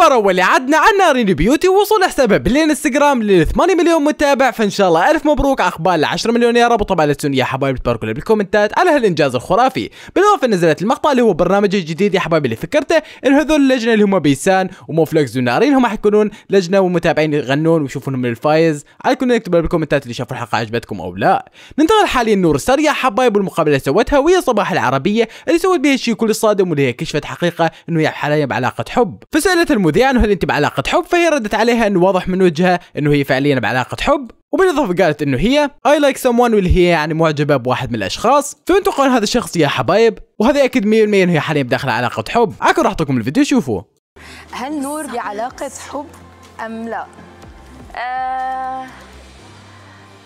خبر اول عدنا عن نارين بيوتي وصول حسابها بالانستغرام ل 8 مليون متابع فان شاء الله الف مبروك اخبار ال 10 مليون يا رب وطبعا لا تنسون يا حبايب تباركوا لي بالكومنتات على هالانجاز الخرافي بالاضافه نزلت المقطع اللي هو برنامج جديد يا حبايبي اللي فكرته ان هذول اللجنه اللي هم بيسان وموفلكس ونارين هم حيكونون لجنه ومتابعين يغنون ويشوفون من الفايز عليكم ان تكتبوا بالكومنتات اللي شافوا الحلقه عجبتكم او لا ننتقل حاليا نور سريع يا حبايب والمقابله اللي سوتها ويا صباح العربيه اللي سوت بها شيء كل صادم واللي هي كشفت حقيقه انه هي حاليا بعلاقه حب فسالت المت... وذيان هل انت بعلاقه حب فهي ردت عليها انه واضح من وجهها انه هي فعليا بعلاقه حب وبالإضافة قالت إنه هي لايك like وان واللي هي يعني معجبة بواحد من الأشخاص فانتقوا هذا الشخص يا حبايب وهذا ياكد 100% إنه هي حاليا بداخل علاقة حب عكوا راح أعطيكم الفيديو شوفوه هل نور بعلاقة حب أم لا؟ آه...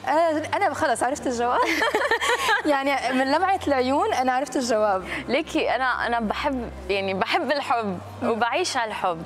آه، أنا خلاص عرفت الجواب يعني من لمعه العيون انا عرفت الجواب ليكي انا انا بحب يعني بحب الحب وبعيش على الحب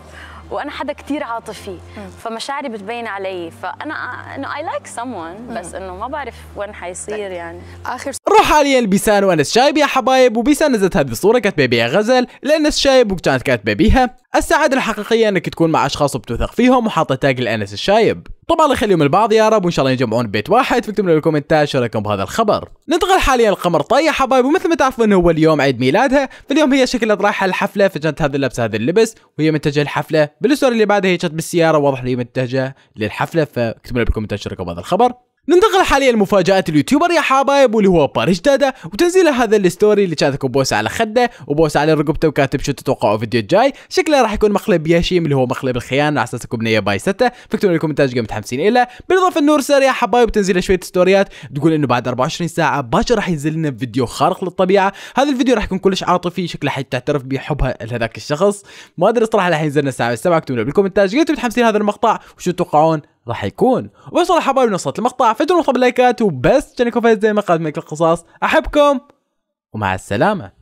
وانا حدا كثير عاطفي فمشاعري بتبين علي فانا انه اي لايك سمون بس انه ما بعرف وين حيصير طيب. يعني اخر وحاليا بيسان وانس شايب يا حبايب وبيسان نزلت هذه الصوره كاتبه بها غزل لانس شايب وكانت كاتبه بيها السعاده الحقيقيه انك تكون مع اشخاص بتوثق فيهم وحاطه تاج لانس الشايب طبعا الله يخليهم البعض يا رب وان شاء الله يجمعون بيت واحد فاكتبوا لنا بالكومنتات شو رايكم بهذا الخبر ننتقل حاليا لقمر طي يا حبايب ومثل ما تعرفوا انه هو اليوم عيد ميلادها فاليوم هي شكلها رايحه الحفله فكانت هذا اللبس هذا اللبس وهي متجهه الحفله بالصور اللي بعدها هي كانت بالسياره واضح هي متجهه للحفله فاكتبوا لنا بالكومنتات شو رايكم بهذا الخبر ننتقل حاليا لمفاجات اليوتيوبر يا حبايب واللي هو بارش دادا وتنزيل هذا الستوري اللي كان بوس على خده وبوس على رقبته وكاتب شو تتوقعوا الفيديو الجاي شكله راح يكون مقلب ياشيم اللي هو مقلب الخيان على اساس تكون بنيه بايسته فاكتبوا لي الكومنتات قام متحمسين اله بالاضافه النور سر يا حبايب تنزيل شويه ستوريات تقول انه بعد 24 ساعه باكر راح ينزل لنا فيديو خارق للطبيعه هذا الفيديو راح يكون كلش عاطفي شكله حتعترف بحبها لهذاك الشخص ما ادري الصراحه راح ينزل لنا الساعه 7 اكتبوا لي بالكومنتات قد متحمسين هذا المقطع وشو تتوقعون راح يكون وصل حبايبي نصت المقطع فجروا طب اللايكات وبس فايز زي ما قدمت القصص احبكم ومع السلامه